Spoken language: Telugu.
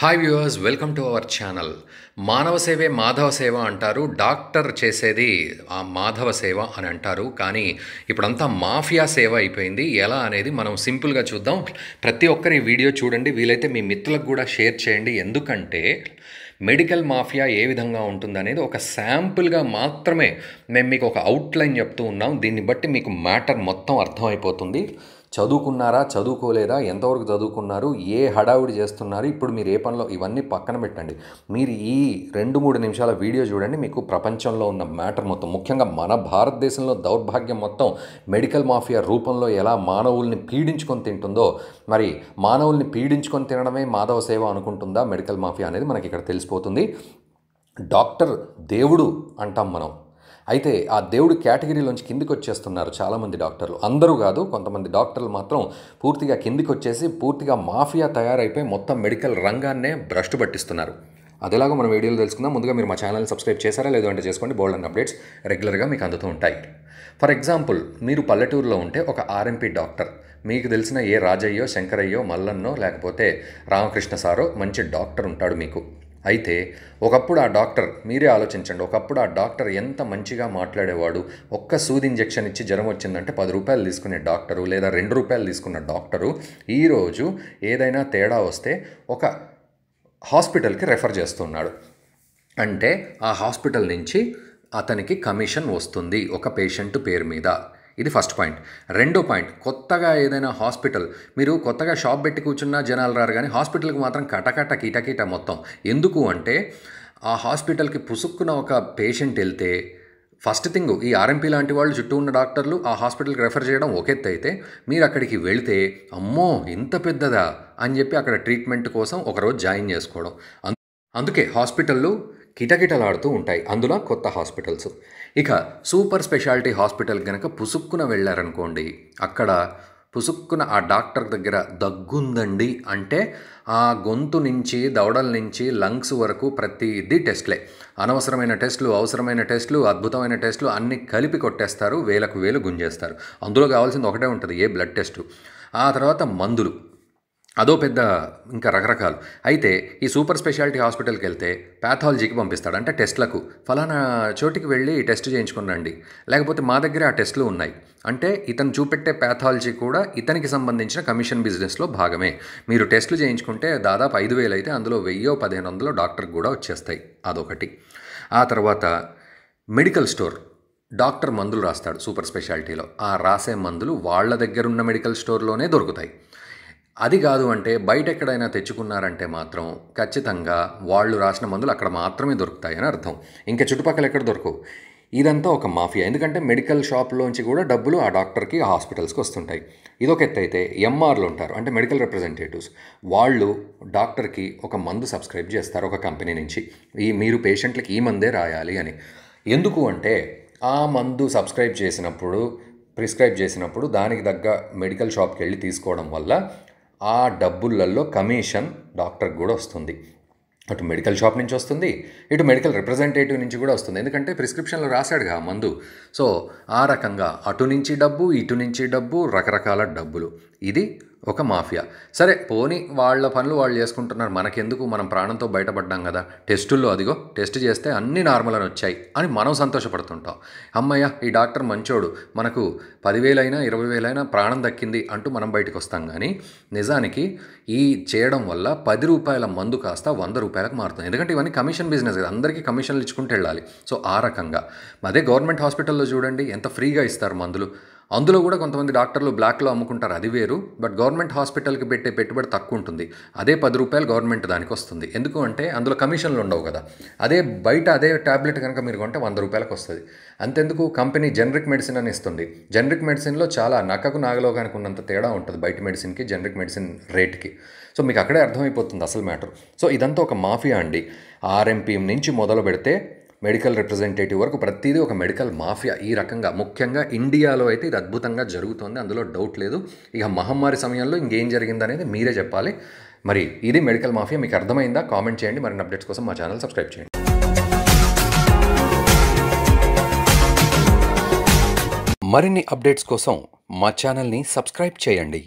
hi viewers welcome to our channel Manava Seve Madhava సేవ అంటారు డాక్టర్ చేసేది ఆ మాధవ సేవ అని అంటారు కానీ ఇప్పుడంతా మాఫియా సేవ అయిపోయింది ఎలా అనేది మనం సింపుల్గా చూద్దాం ప్రతి ఒక్కరి వీడియో చూడండి వీలైతే మీ మిత్రులకు కూడా షేర్ చేయండి ఎందుకంటే మెడికల్ మాఫియా ఏ విధంగా ఉంటుందనేది ఒక శాంపుల్గా మాత్రమే మేము మీకు ఒక అవుట్లైన్ చెప్తూ ఉన్నాం దీన్ని బట్టి మీకు మ్యాటర్ మొత్తం అర్థమైపోతుంది చదువుకున్నారా చదువుకోలేదా ఎంతవరకు చదువుకున్నారు ఏ హడావుడి చేస్తున్నారు ఇప్పుడు మీరు ఏ పనిలో ఇవన్నీ పక్కన పెట్టండి మీరు ఈ రెండు మూడు నిమిషాల వీడియో చూడండి మీకు ప్రపంచంలో ఉన్న మ్యాటర్ మొత్తం ముఖ్యంగా మన భారతదేశంలో దౌర్భాగ్యం మొత్తం మెడికల్ మాఫియా రూపంలో ఎలా మానవుల్ని పీడించుకొని తింటుందో మరి మానవుల్ని పీడించుకొని తినడమే మాధవ సేవ అనుకుంటుందా మెడికల్ మాఫియా అనేది మనకి ఇక్కడ తెలిసిపోతుంది డాక్టర్ దేవుడు అంటాం మనం అయితే ఆ దేవుడి కేటగిరీలోంచి కిందికి వచ్చేస్తున్నారు చాలామంది డాక్టర్లు అందరూ కాదు కొంతమంది డాక్టర్లు మాత్రం పూర్తిగా కిందికి వచ్చేసి పూర్తిగా మాఫియా తయారైపోయి మొత్తం మెడికల్ రంగాన్నే భ్రష్ పట్టిస్తున్నారు అదేలాగా మనం వీడియోలు తెలుసుకుందాం ముందుగా మీరు మా ఛానల్ని సబ్స్క్రైబ్ చేశారా లేదో అంటే చేసుకోండి బోల్డ్ అండ్ అప్డేట్స్ రెగ్యులర్గా మీకు అందుతూ ఉంటాయి ఫర్ ఎగ్జాంపుల్ మీరు పల్లెటూరులో ఉంటే ఒక ఆర్ఎంపీ డాక్టర్ మీకు తెలిసిన ఏ రాజయ్యో శంకరయ్యో మల్లన్నో లేకపోతే రామకృష్ణ సారో మంచి డాక్టర్ ఉంటాడు మీకు అయితే ఒకప్పుడు ఆ డాక్టర్ మీరే ఆలోచించండి ఒకప్పుడు ఆ డాక్టర్ ఎంత మంచిగా మాట్లాడేవాడు ఒక్క సూది ఇంజెక్షన్ ఇచ్చి జ్వరం వచ్చిందంటే పది రూపాయలు తీసుకునే డాక్టరు లేదా రెండు రూపాయలు తీసుకున్న డాక్టరు ఈరోజు ఏదైనా తేడా వస్తే ఒక హాస్పిటల్కి రెఫర్ చేస్తున్నాడు అంటే ఆ హాస్పిటల్ నుంచి అతనికి కమిషన్ వస్తుంది ఒక పేషెంట్ పేరు మీద ఇది ఫస్ట్ పాయింట్ రెండో పాయింట్ కొత్తగా ఏదైనా హాస్పిటల్ మీరు కొత్తగా షాప్ పెట్టి కూర్చున్న జనాలు రారు కానీ హాస్పిటల్కి మాత్రం కటకట కిటకిట మొత్తం ఎందుకు అంటే ఆ హాస్పిటల్కి పుసుక్కున ఒక పేషెంట్ వెళ్తే ఫస్ట్ థింగ్ ఈ ఆర్ఎంపీ లాంటి వాళ్ళు చుట్టూ ఉన్న డాక్టర్లు ఆ హాస్పిటల్కి రెఫర్ చేయడం ఒకెత్తి అయితే మీరు అక్కడికి వెళితే అమ్మో ఇంత పెద్దదా అని చెప్పి అక్కడ ట్రీట్మెంట్ కోసం ఒకరోజు జాయిన్ చేసుకోవడం అందుకే హాస్పిటల్లో కిటకిటలాడుతూ ఉంటాయి అందులో కొత్త హాస్పిటల్స్ ఇక సూపర్ స్పెషాలిటీ హాస్పిటల్ కనుక పుసుక్కున వెళ్ళారనుకోండి అక్కడ పుసుక్కున ఆ డాక్టర్ దగ్గర దగ్గుందండి అంటే ఆ గొంతు నుంచి దవడల నుంచి లంగ్స్ వరకు ప్రతిదీ టెస్ట్లే అనవసరమైన టెస్టులు అవసరమైన టెస్టులు అద్భుతమైన టెస్టులు అన్నీ కలిపి కొట్టేస్తారు వేలకు వేలు గుంజేస్తారు అందులో కావాల్సింది ఒకటే ఉంటుంది ఏ బ్లడ్ టెస్టు ఆ తర్వాత మందులు అదో పెద్ద ఇంకా రకరకాలు అయితే ఈ సూపర్ స్పెషాలిటీ హాస్పిటల్కి వెళ్తే ప్యాథాలజీకి పంపిస్తాడు అంటే టెస్ట్లకు ఫలానా చోటికి వెళ్ళి టెస్ట్ చేయించుకునండి లేకపోతే మా దగ్గర ఆ టెస్ట్లు ఉన్నాయి అంటే ఇతను చూపెట్టే ప్యాథాలజీ కూడా ఇతనికి సంబంధించిన కమిషన్ బిజినెస్లో భాగమే మీరు టెస్టులు చేయించుకుంటే దాదాపు ఐదు వేలు అయితే అందులో వెయ్యో పదిహేను వందలు డాక్టర్కి కూడా వచ్చేస్తాయి అదొకటి ఆ తర్వాత మెడికల్ స్టోర్ డాక్టర్ మందులు రాస్తాడు సూపర్ స్పెషాలిటీలో ఆ రాసే మందులు వాళ్ళ దగ్గరున్న మెడికల్ స్టోర్లోనే దొరుకుతాయి అది కాదు అంటే బయట ఎక్కడైనా తెచ్చుకున్నారంటే మాత్రం ఖచ్చితంగా వాళ్ళు రాసిన మందులు అక్కడ మాత్రమే దొరుకుతాయని అర్థం ఇంకా చుట్టుపక్కల ఎక్కడ దొరకవు ఇదంతా ఒక మాఫియా ఎందుకంటే మెడికల్ షాప్లోంచి కూడా డబ్బులు ఆ డాక్టర్కి ఆ హాస్పిటల్స్కి వస్తుంటాయి ఇదొక ఎత్తు అయితే ఎంఆర్లు ఉంటారు అంటే మెడికల్ రిప్రజెంటేటివ్స్ వాళ్ళు డాక్టర్కి ఒక మందు సబ్స్క్రైబ్ చేస్తారు ఒక కంపెనీ నుంచి ఈ మీరు పేషెంట్లకి ఈ మందే రాయాలి అని ఎందుకు అంటే ఆ మందు సబ్స్క్రైబ్ చేసినప్పుడు ప్రిస్క్రైబ్ చేసినప్పుడు దానికి తగ్గ మెడికల్ షాప్కి వెళ్ళి తీసుకోవడం వల్ల ఆ డబ్బులలో కమిషన్ డాక్టర్కి కూడా వస్తుంది అటు మెడికల్ షాప్ నుంచి వస్తుంది ఇటు మెడికల్ రిప్రజెంటేటివ్ నుంచి కూడా వస్తుంది ఎందుకంటే ప్రిస్క్రిప్షన్లో రాశాడుగా మందు సో ఆ రకంగా అటు నుంచి డబ్బు ఇటు నుంచి డబ్బు రకరకాల డబ్బులు ఇది ఒక మాఫియా సరే పోని వాళ్ళ పనులు వాళ్ళు చేసుకుంటున్నారు మనకెందుకు మనం ప్రాణంతో బయటపడ్డాం కదా టెస్టుల్లో అదిగో టెస్ట్ చేస్తే అన్ని నార్మల్ అని వచ్చాయి అని మనం సంతోషపడుతుంటాం అమ్మయ్య ఈ డాక్టర్ మంచోడు మనకు పదివేలైనా ఇరవై వేలైనా ప్రాణం దక్కింది అంటూ మనం బయటకు వస్తాం కానీ నిజానికి ఈ చేయడం వల్ల పది రూపాయల మందు కాస్త వంద రూపాయలకు మారుతుంది ఎందుకంటే ఇవన్నీ కమిషన్ బిజినెస్ కదా అందరికీ కమిషన్లు ఇచ్చుకుంటూ వెళ్ళాలి సో ఆ రకంగా అదే గవర్నమెంట్ హాస్పిటల్లో చూడండి ఎంత ఫ్రీగా ఇస్తారు మందులు అందులో కూడా కొంతమంది డాక్టర్లు బ్లాక్లో అమ్ముకుంటారు అది వేరు బట్ గవర్నమెంట్ హాస్పిటల్కి పెట్టే పెట్టుబడి తక్కువ ఉంటుంది అదే పది రూపాయలు గవర్నమెంట్ దానికి వస్తుంది ఎందుకు అంటే అందులో కమిషన్లు ఉండవు కదా అదే బయట అదే ట్యాబ్లెట్ కనుక మీరు కొంటే వంద రూపాయలకు వస్తుంది అంతెందుకు కంపెనీ జనరిక్ మెడిసిన్ అని ఇస్తుంది జనరిక్ మెడిసిన్లో చాలా నక్కకు కనుక ఉన్నంత తేడా ఉంటుంది బయట మెడిసిన్కి జనరిక్ మెడిసిన్ రేట్కి సో మీకు అక్కడే అర్థమైపోతుంది అసలు మ్యాటర్ సో ఇదంతా ఒక మాఫియా అండి ఆర్ఎంపీ నుంచి మొదలు పెడితే మెడికల్ రిప్రజెంటేటివ్ వరకు ప్రతిదీ ఒక మెడికల్ మాఫియా ఈ రకంగా ముఖ్యంగా ఇండియాలో అయితే ఇది అద్భుతంగా జరుగుతోంది అందులో డౌట్ లేదు ఇక మహమ్మారి సమయంలో ఇంకేం జరిగిందనేది మీరే చెప్పాలి మరి ఇది మెడికల్ మాఫియా మీకు అర్థమైందా కామెంట్ చేయండి మరిన్ని అప్డేట్స్ కోసం మా ఛానల్ సబ్స్క్రైబ్ చేయండి మరిన్ని అప్డేట్స్ కోసం మా ఛానల్ని సబ్స్క్రైబ్ చేయండి